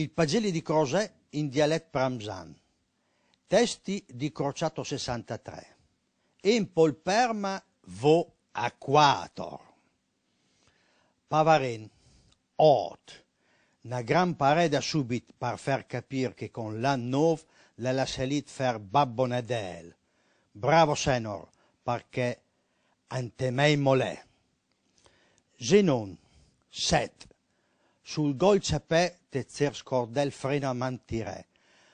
Il Pagelli di Crozet in dialetto parmesan. Testi di Crociato 63. Empolperma vo aquator. Pavarin, ot. Na gran pareda subit par far capir che con l'an nov la lascelit fer babbonadel. Bravo senor, perché antemei molè. Zenon, set. Sul gol c'è tetser scordel frenamantire.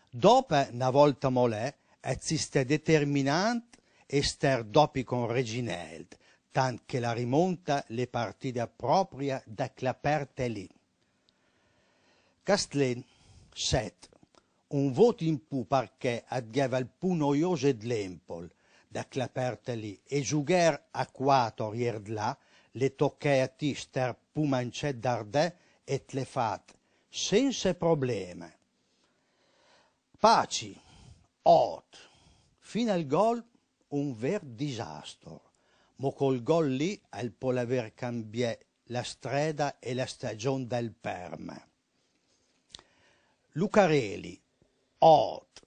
Dopo una volta molè, esiste determinant ester dopi con reginelt, tant che la rimonta le partite propria da claperte lì. Castlin, set, un voto in pu perché adgheva il pu noioso ed l'empol, da claperte lì, e giugher a quator ierdlà, le tocche a ti ster pu mancet dardè et le fat, senza problemi. Paci, Ot, fino al gol un vero disastro, ma col gol lì al può aver cambiato la strada e la stagione del Perme. Lucarelli, Ot,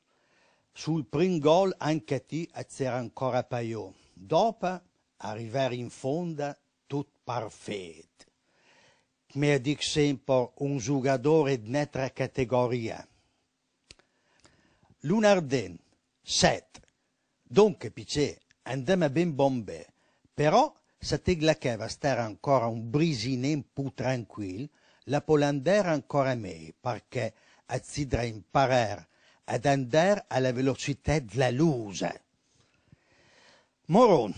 sul primo gol anche ti c'era ancora paio, dopo arrivare in fondo tutto parfait mer dic sempre un giocatore di un'altra categoria. Lunardin, 7. Dunque, Picè, andiamo ben bombe, però se te glaccheva stare ancora un brisinin più tranquillo, la polandera ancora me, perché a Zidra imparare ad andare alla velocità della luce. Moron,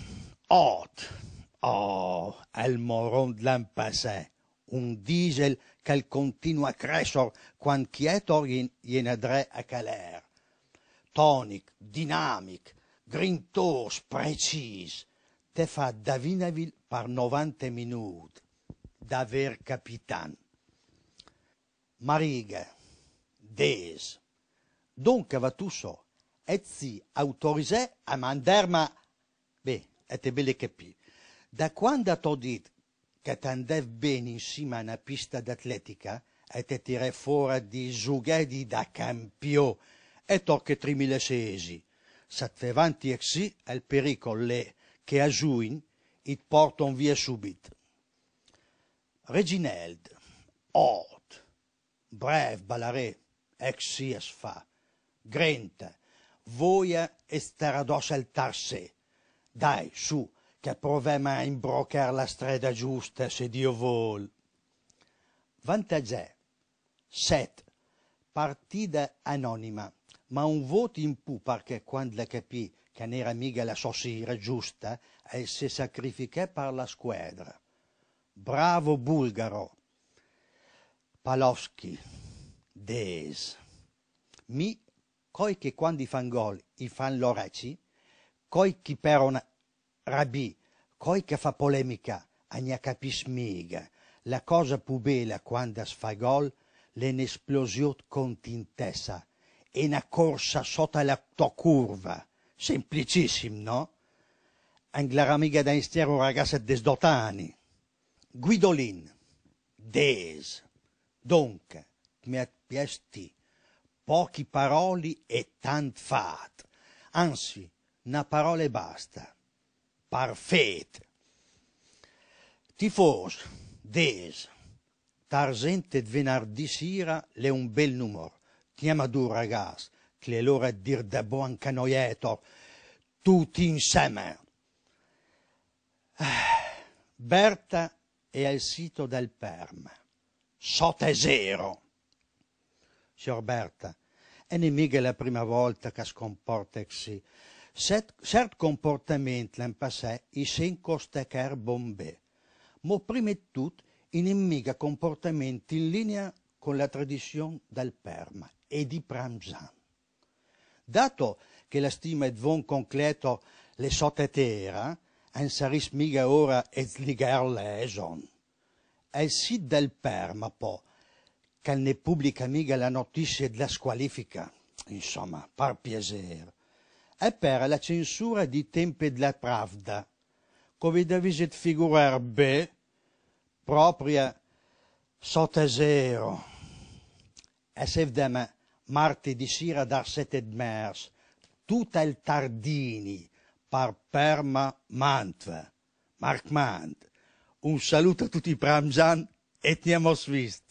8. Oh, al moron de l'an un diesel qu'elle continua a crescer quand quietor viendrait a Calais. Tonic, dynamique, grintouse, précise, te fa Davinaville per 90 minutes, d'aver capitan. Mariga, des. Donc, va tu so, Et si autorisé mandar mandarma, beh, et te belle capì. Da quando t'ho dit che αν δεν μπαίνει σήμα να πει στα atletica, et tirare fuori di giocare da campio e tocca 36 Satvevanti exi è il pericolo che a Juin it portano via subito. Reginald, Ort, Brev, ex si es fa, Grenta, voia e starados altarse. Dai, su, che provem a imbrocar la strada giusta, se Dio vuole. Vantagè. 7. partita anonima, ma un voto in pu perché quando la capì che non era mica la sua sera giusta, e eh, si sacrificò per la squadra. Bravo bulgaro. Paloschi. Des. Mi, coi che quando i fan gol i fan l'oraci, coi che per una Rabì, coi che fa polemica, a gna capis miga, la cosa più bella quando sfa gol l'è un'esplosione contintessa e una corsa sotto la tua curva. Semplicissimo, no? Anglara amiga da istiero ragazza ragazzo di Guidolin, des, donc, mi ha piesti, pochi paroli e tant fat, anzi, una parola e basta parfait. Tifos, des, tar sentet venardi sera le un bel numor. Tiam a dur, ragazzi, che le l'ora di dir da buon canoietor, tutti insieme. Berta è al sito del Perm, zero. Signor Berta, è nemica la prima volta che scomporta così. Cet comportement l'impassait et s'incosta car Bombay, ma prima di tutto inimica comportamenti in linea con la tradizione del Perma e di Pramzan. Dato che la stima è von concreto le sotte sotterra, non saris miga ora e zligar le È il sito del Perma, po', che ne pubblica miga la notizia della squalifica, insomma, par piacere è per la censura di Tempe della Pravda, come devise figurerebbe propria zero. E se sevdeme martedì sera dal 7 mers, tutta il tardini par perma mantve. Mark Mant. Un saluto a tutti i Pramjan e ti amo svist.